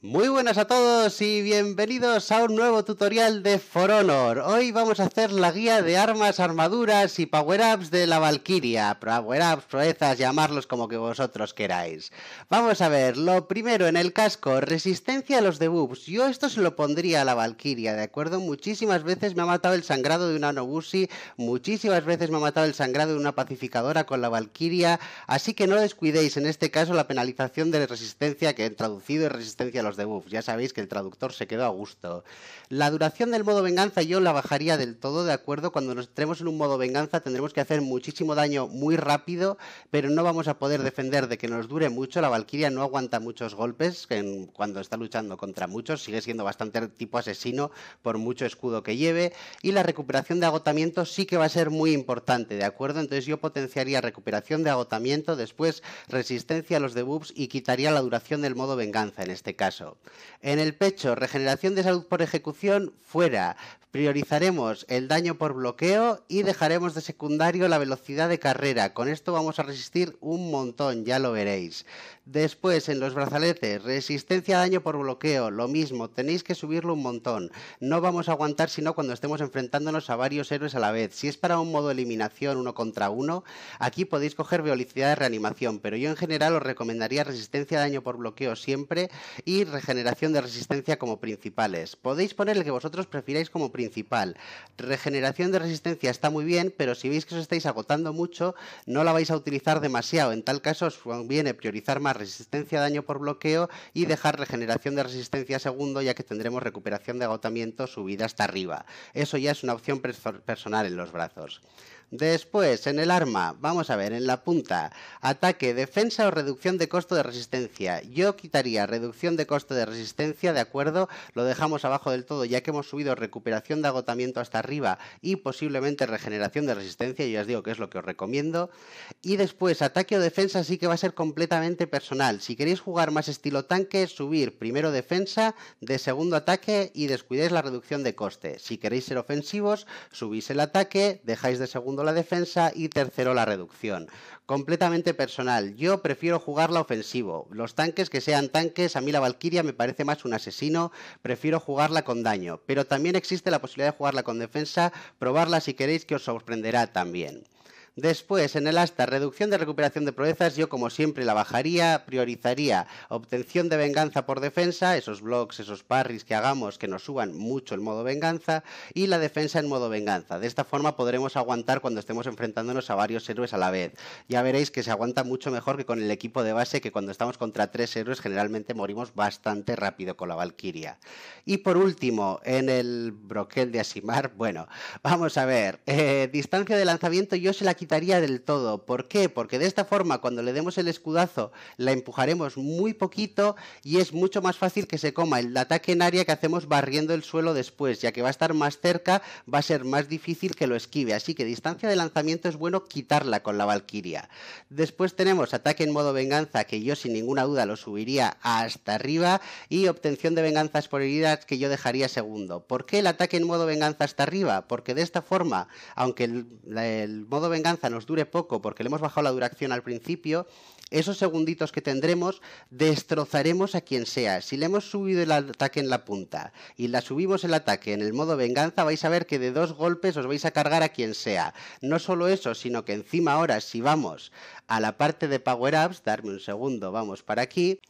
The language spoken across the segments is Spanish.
Muy buenas a todos y bienvenidos a un nuevo tutorial de For Honor. Hoy vamos a hacer la guía de armas, armaduras y power-ups de la Valkyria. Power-ups, proezas, llamarlos como que vosotros queráis. Vamos a ver, lo primero en el casco, resistencia a los debuffs. Yo esto se lo pondría a la Valkyria, ¿de acuerdo? Muchísimas veces me ha matado el sangrado de una Nobusi, muchísimas veces me ha matado el sangrado de una pacificadora con la Valkyria, así que no descuidéis en este caso la penalización de resistencia que he traducido en resistencia a los los debuffs. Ya sabéis que el traductor se quedó a gusto. La duración del modo venganza yo la bajaría del todo, ¿de acuerdo? Cuando nos entremos en un modo venganza tendremos que hacer muchísimo daño muy rápido, pero no vamos a poder defender de que nos dure mucho. La Valkyria no aguanta muchos golpes cuando está luchando contra muchos, sigue siendo bastante tipo asesino por mucho escudo que lleve. Y la recuperación de agotamiento sí que va a ser muy importante, ¿de acuerdo? Entonces yo potenciaría recuperación de agotamiento, después resistencia a los debuffs y quitaría la duración del modo venganza en este caso. En el pecho, regeneración de salud por ejecución fuera. Priorizaremos el daño por bloqueo y dejaremos de secundario la velocidad de carrera. Con esto vamos a resistir un montón, ya lo veréis. Después, en los brazaletes, resistencia a daño por bloqueo, lo mismo, tenéis que subirlo un montón. No vamos a aguantar sino cuando estemos enfrentándonos a varios héroes a la vez. Si es para un modo eliminación uno contra uno, aquí podéis coger velocidad de reanimación, pero yo en general os recomendaría resistencia a daño por bloqueo siempre y regeneración de resistencia como principales. Podéis poner el que vosotros prefiráis como principal. Regeneración de resistencia está muy bien, pero si veis que os estáis agotando mucho, no la vais a utilizar demasiado. En tal caso, os conviene priorizar más resistencia a daño por bloqueo y dejar regeneración de resistencia segundo, ya que tendremos recuperación de agotamiento subida hasta arriba. Eso ya es una opción personal en los brazos. Después, en el arma, vamos a ver, en la punta, ataque, defensa o reducción de costo de resistencia. Yo quitaría reducción de costo de resistencia, ¿de acuerdo? Lo dejamos abajo del todo, ya que hemos subido recuperación de agotamiento hasta arriba y posiblemente regeneración de resistencia, yo ya os digo que es lo que os recomiendo. Y después, ataque o defensa sí que va a ser completamente personal. Si queréis jugar más estilo tanque, subir primero defensa, de segundo ataque y descuidéis la reducción de coste. Si queréis ser ofensivos, subís el ataque, dejáis de segundo la defensa y tercero la reducción. Completamente personal, yo prefiero jugarla ofensivo. Los tanques que sean tanques, a mí la Valkyria me parece más un asesino, prefiero jugarla con daño, pero también existe la posibilidad de jugarla con defensa, probarla si queréis que os sorprenderá también. Después, en el hasta, reducción de recuperación de proezas, yo como siempre la bajaría, priorizaría obtención de venganza por defensa, esos blocks, esos parries que hagamos que nos suban mucho el modo venganza, y la defensa en modo venganza. De esta forma podremos aguantar cuando estemos enfrentándonos a varios héroes a la vez. Ya veréis que se aguanta mucho mejor que con el equipo de base, que cuando estamos contra tres héroes generalmente morimos bastante rápido con la Valquiria. Y por último, en el broquel de Asimar, bueno, vamos a ver, eh, distancia de lanzamiento yo se la quito del todo. ¿Por qué? Porque de esta forma, cuando le demos el escudazo, la empujaremos muy poquito y es mucho más fácil que se coma el ataque en área que hacemos barriendo el suelo después, ya que va a estar más cerca, va a ser más difícil que lo esquive. Así que distancia de lanzamiento es bueno quitarla con la Valquiria. Después tenemos ataque en modo venganza, que yo sin ninguna duda lo subiría hasta arriba, y obtención de venganzas por heridas, que yo dejaría segundo. ¿Por qué el ataque en modo venganza hasta arriba? Porque de esta forma, aunque el, el modo venganza nos dure poco porque le hemos bajado la duración al principio, esos segunditos que tendremos destrozaremos a quien sea. Si le hemos subido el ataque en la punta y la subimos el ataque en el modo venganza, vais a ver que de dos golpes os vais a cargar a quien sea. No solo eso, sino que encima ahora si vamos a la parte de power-ups, darme un segundo, vamos para aquí,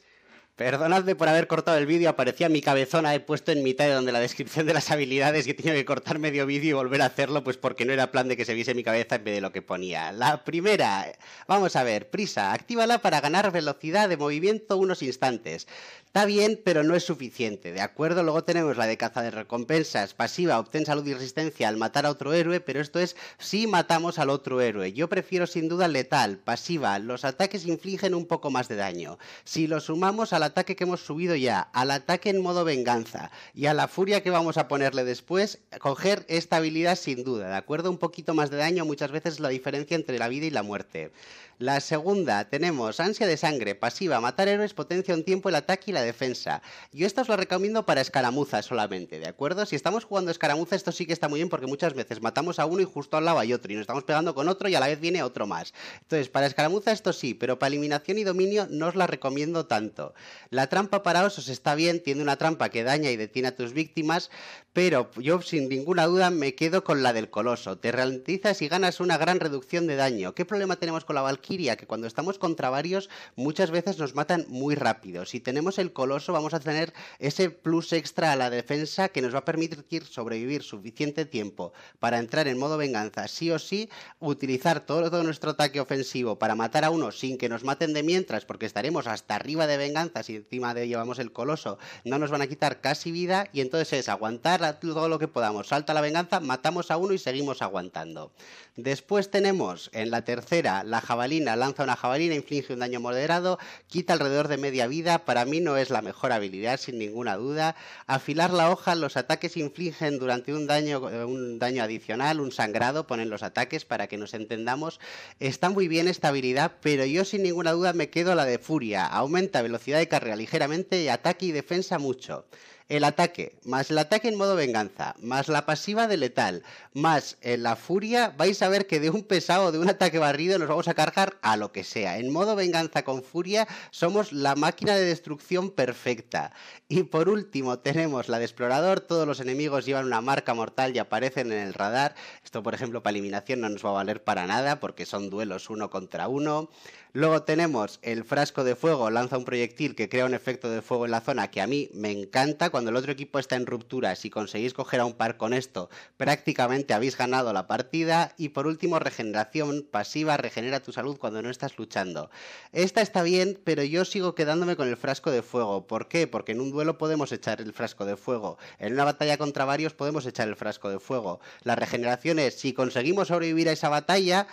Perdonadme por haber cortado el vídeo, aparecía mi cabezona, he puesto en mitad de donde la descripción de las habilidades que tenía que cortar medio vídeo y volver a hacerlo, pues porque no era plan de que se viese mi cabeza en vez de lo que ponía. La primera, vamos a ver, prisa, actívala para ganar velocidad de movimiento unos instantes. Está bien, pero no es suficiente, ¿de acuerdo? Luego tenemos la de caza de recompensas, pasiva, obtén salud y resistencia al matar a otro héroe, pero esto es si matamos al otro héroe. Yo prefiero sin duda letal, pasiva, los ataques infligen un poco más de daño. Si lo sumamos a la ataque que hemos subido ya, al ataque en modo venganza y a la furia que vamos a ponerle después, coger esta habilidad sin duda, ¿de acuerdo? Un poquito más de daño muchas veces es la diferencia entre la vida y la muerte. La segunda, tenemos ansia de sangre, pasiva, matar héroes, potencia un tiempo el ataque y la defensa. Yo esto os lo recomiendo para escaramuza solamente, ¿de acuerdo? Si estamos jugando escaramuza, esto sí que está muy bien porque muchas veces matamos a uno y justo al lado hay otro y nos estamos pegando con otro y a la vez viene otro más. Entonces, para escaramuza esto sí, pero para eliminación y dominio no os la recomiendo tanto. La trampa para osos está bien, tiene una trampa que daña y detiene a tus víctimas, pero yo sin ninguna duda me quedo con la del coloso. Te ralentizas y ganas una gran reducción de daño. ¿Qué problema tenemos con la valquiria? Que cuando estamos contra varios muchas veces nos matan muy rápido. Si tenemos el coloso vamos a tener ese plus extra a la defensa que nos va a permitir sobrevivir suficiente tiempo para entrar en modo venganza sí o sí, utilizar todo, todo nuestro ataque ofensivo para matar a uno sin que nos maten de mientras porque estaremos hasta arriba de venganza y encima de llevamos el coloso. No nos van a quitar casi vida y entonces es aguantar todo lo que podamos. Salta la venganza, matamos a uno y seguimos aguantando. Después tenemos en la tercera, la jabalina, lanza una jabalina, inflige un daño moderado, quita alrededor de media vida. Para mí no es la mejor habilidad, sin ninguna duda. Afilar la hoja, los ataques infligen durante un daño, eh, un daño adicional, un sangrado, ponen los ataques para que nos entendamos. Está muy bien esta habilidad, pero yo sin ninguna duda me quedo la de furia. Aumenta velocidad de guitarra ligeramente, ataque y defensa mucho el ataque, más el ataque en modo venganza, más la pasiva de letal, más eh, la furia, vais a ver que de un pesado, de un ataque barrido, nos vamos a cargar a lo que sea. En modo venganza con furia somos la máquina de destrucción perfecta. Y por último tenemos la de explorador, todos los enemigos llevan una marca mortal y aparecen en el radar. Esto, por ejemplo, para eliminación no nos va a valer para nada porque son duelos uno contra uno. Luego tenemos el frasco de fuego, lanza un proyectil que crea un efecto de fuego en la zona que a mí me encanta cuando el otro equipo está en ruptura, si conseguís coger a un par con esto, prácticamente habéis ganado la partida. Y por último, regeneración pasiva, regenera tu salud cuando no estás luchando. Esta está bien, pero yo sigo quedándome con el frasco de fuego. ¿Por qué? Porque en un duelo podemos echar el frasco de fuego. En una batalla contra varios podemos echar el frasco de fuego. La regeneración es, si conseguimos sobrevivir a esa batalla,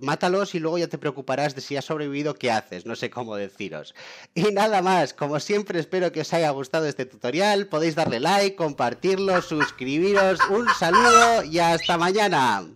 mátalos y luego ya te preocuparás de si has sobrevivido, qué haces, no sé cómo deciros. Y nada más, como siempre espero que os haya gustado este tutorial, podéis darle like, compartirlo, suscribiros, un saludo y hasta mañana.